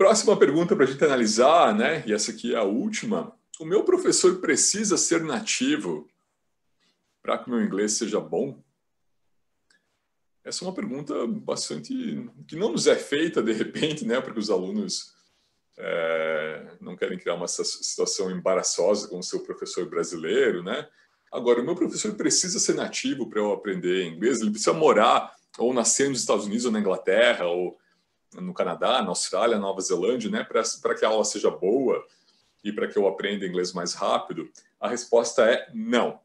Próxima pergunta para a gente analisar, né? E essa aqui é a última. O meu professor precisa ser nativo para que meu inglês seja bom? Essa é uma pergunta bastante que não nos é feita de repente, né? Porque os alunos é, não querem criar uma situação embaraçosa com o seu professor brasileiro, né? Agora, o meu professor precisa ser nativo para eu aprender inglês. Ele precisa morar ou nascer nos Estados Unidos ou na Inglaterra ou no Canadá, na Austrália, Nova Zelândia, né, para que a aula seja boa e para que eu aprenda inglês mais rápido? A resposta é não.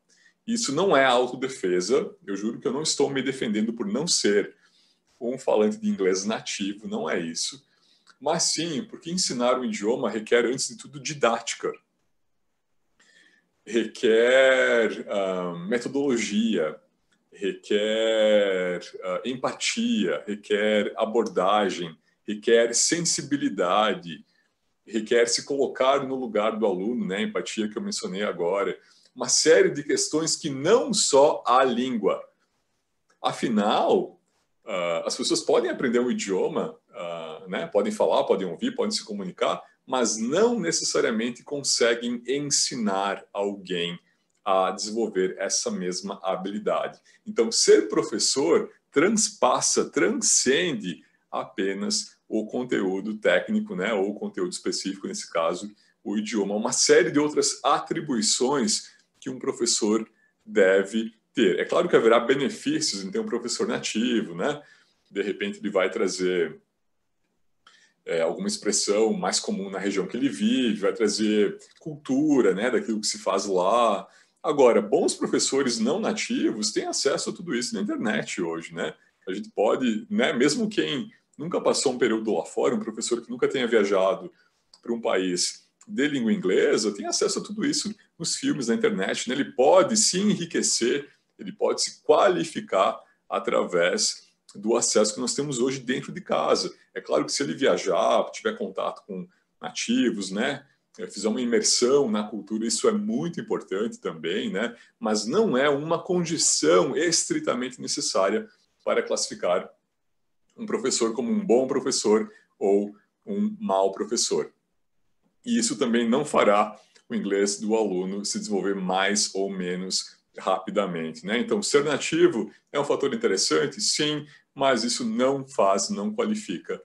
Isso não é autodefesa, eu juro que eu não estou me defendendo por não ser um falante de inglês nativo, não é isso. Mas sim, porque ensinar um idioma requer, antes de tudo, didática. Requer uh, metodologia, requer uh, empatia, requer abordagem, requer sensibilidade, requer se colocar no lugar do aluno, né? Empatia que eu mencionei agora, uma série de questões que não só a língua. Afinal, uh, as pessoas podem aprender um idioma, uh, né? Podem falar, podem ouvir, podem se comunicar, mas não necessariamente conseguem ensinar alguém a desenvolver essa mesma habilidade. Então, ser professor transpassa, transcende apenas o conteúdo técnico, né, ou o conteúdo específico, nesse caso, o idioma, uma série de outras atribuições que um professor deve ter. É claro que haverá benefícios em ter um professor nativo, né? De repente ele vai trazer é, alguma expressão mais comum na região que ele vive, vai trazer cultura, né, daquilo que se faz lá, Agora, bons professores não nativos têm acesso a tudo isso na internet hoje, né? A gente pode, né, mesmo quem nunca passou um período lá fora, um professor que nunca tenha viajado para um país de língua inglesa, tem acesso a tudo isso nos filmes, na internet, né? Ele pode se enriquecer, ele pode se qualificar através do acesso que nós temos hoje dentro de casa. É claro que se ele viajar, tiver contato com nativos, né, é, fizer uma imersão na cultura, isso é muito importante também, né? mas não é uma condição estritamente necessária para classificar um professor como um bom professor ou um mau professor. E isso também não fará o inglês do aluno se desenvolver mais ou menos rapidamente. Né? Então, ser nativo é um fator interessante, sim, mas isso não faz, não qualifica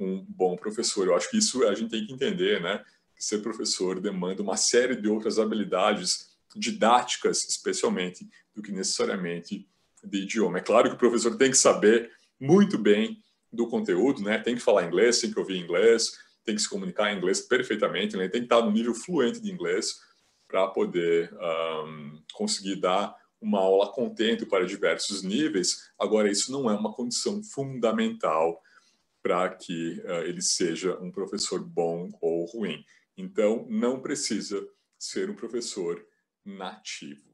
um bom professor. Eu acho que isso a gente tem que entender, né? ser professor demanda uma série de outras habilidades didáticas, especialmente, do que necessariamente de idioma. É claro que o professor tem que saber muito bem do conteúdo, né? Tem que falar inglês, tem que ouvir inglês, tem que se comunicar em inglês perfeitamente, né? tem que estar no nível fluente de inglês para poder um, conseguir dar uma aula contente para diversos níveis. Agora, isso não é uma condição fundamental para que uh, ele seja um professor bom ou ruim. Então, não precisa ser um professor nativo.